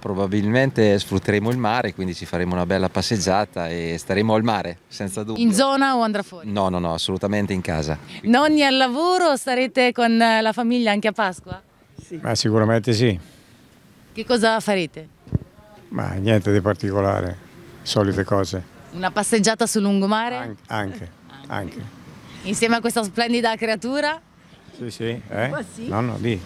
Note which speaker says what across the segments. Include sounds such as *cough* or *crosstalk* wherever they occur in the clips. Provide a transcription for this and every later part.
Speaker 1: Probabilmente sfrutteremo il mare, quindi ci faremo una bella passeggiata e staremo al mare, senza dubbio. In zona o andrà fuori? No, no, no, assolutamente in casa. Nonni al lavoro, sarete con eh, la famiglia anche a Pasqua?
Speaker 2: Sì. Ma sicuramente sì.
Speaker 1: Che cosa farete?
Speaker 2: Ma niente di particolare, solite cose.
Speaker 1: Una passeggiata sul lungomare? An
Speaker 2: anche, anche, anche.
Speaker 1: Insieme a questa splendida creatura?
Speaker 2: Sì, sì, eh? Sì. No, no, lì.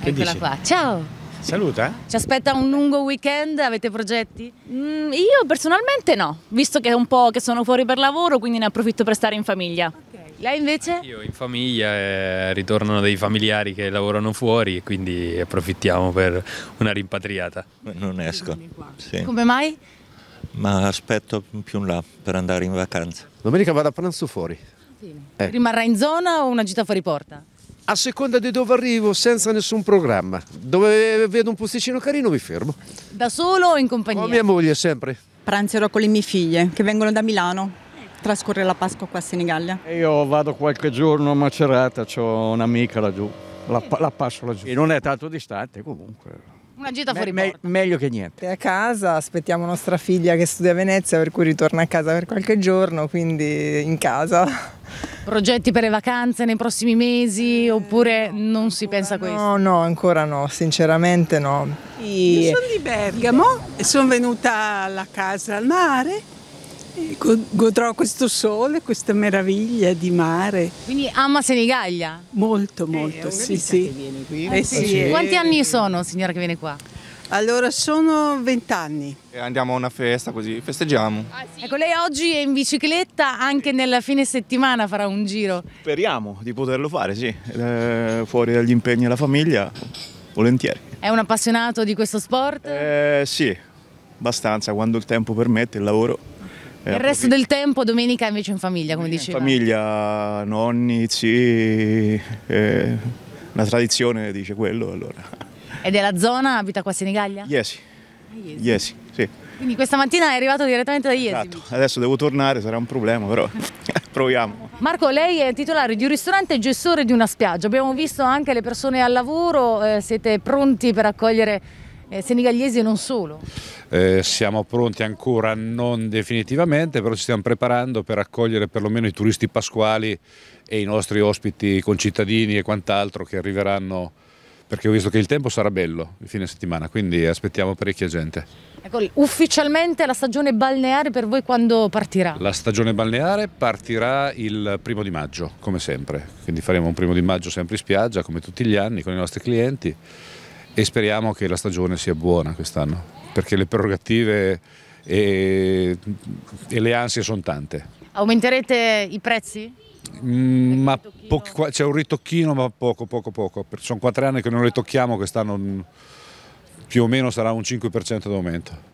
Speaker 2: Che Eccola dici? qua, ciao! Saluta.
Speaker 1: Ci aspetta un lungo weekend, avete progetti? Mm, io personalmente no, visto che è un po' che sono fuori per lavoro, quindi ne approfitto per stare in famiglia. Okay. Lei invece? Io in
Speaker 2: famiglia, eh, ritornano dei familiari che lavorano fuori e quindi approfittiamo per una rimpatriata. Non esco. Sì. Come mai? Ma aspetto più in là per andare in vacanza. Domenica vado a pranzo fuori. Eh. Rimarrà
Speaker 1: in zona o una gita fuori porta?
Speaker 2: a seconda di dove arrivo senza nessun programma. Dove vedo un posticino carino mi fermo.
Speaker 1: Da solo o in compagnia? Con mia
Speaker 2: moglie sempre. Pranzerò con le mie figlie che
Speaker 1: vengono da Milano. Trascorrere la Pasqua qua a Senigallia. Io vado qualche giorno a Macerata, ho un'amica laggiù, la, la passo laggiù. E non è tanto distante comunque. Una gita fuori me, me, meglio che niente. A casa aspettiamo nostra figlia che studia a Venezia, per cui ritorna a casa per qualche giorno, quindi in casa. Progetti per le vacanze nei prossimi mesi oppure eh, non si pensa a questo? No, no, ancora no, sinceramente no. Io sono di Bergamo e sono venuta alla casa al mare godrò questo sole, questa meraviglia di mare. Quindi ama Senigallia? Molto, eh, molto, eh, sì, sì. Qui, eh, sì. Quanti anni sono, signora, che viene qua? Allora sono vent'anni.
Speaker 2: Andiamo a una festa così, festeggiamo. Ah,
Speaker 1: sì. Ecco, lei oggi è in bicicletta, anche nella fine settimana farà un giro.
Speaker 2: Speriamo di poterlo
Speaker 1: fare, sì. Eh, fuori dagli impegni della famiglia, volentieri. È un appassionato di questo sport? Eh, sì, abbastanza, quando il tempo permette, il lavoro. Eh, il resto del tempo domenica invece in famiglia, come diceva? In famiglia, nonni, zii, eh, la tradizione dice quello allora. E della zona? Abita qua a Senigallia? Iesi. Iesi, sì. Quindi questa mattina è arrivato direttamente da Iesi? Esatto, adesso devo tornare, sarà un problema però *laughs* proviamo. Marco, lei è titolare di un ristorante e gestore di una spiaggia. Abbiamo visto anche le persone al lavoro, eh, siete pronti per accogliere eh, senigallesi e non solo?
Speaker 2: Eh, siamo pronti ancora non definitivamente, però ci stiamo preparando per accogliere perlomeno i turisti pasquali e i nostri ospiti concittadini e quant'altro che arriveranno perché ho visto che il tempo sarà bello il fine settimana, quindi aspettiamo parecchia gente.
Speaker 1: Ecco, ufficialmente la stagione balneare per voi quando partirà?
Speaker 2: La stagione balneare partirà il primo di maggio, come sempre, quindi faremo un primo di maggio sempre in spiaggia, come tutti gli anni, con i nostri clienti e speriamo che la stagione sia buona quest'anno, perché le prerogative e, e le ansie sono tante.
Speaker 1: Aumenterete i prezzi?
Speaker 2: Mm, ma c'è cioè un ritocchino ma poco poco poco, sono quattro anni che non le tocchiamo, quest'anno più o meno sarà un 5% d'aumento.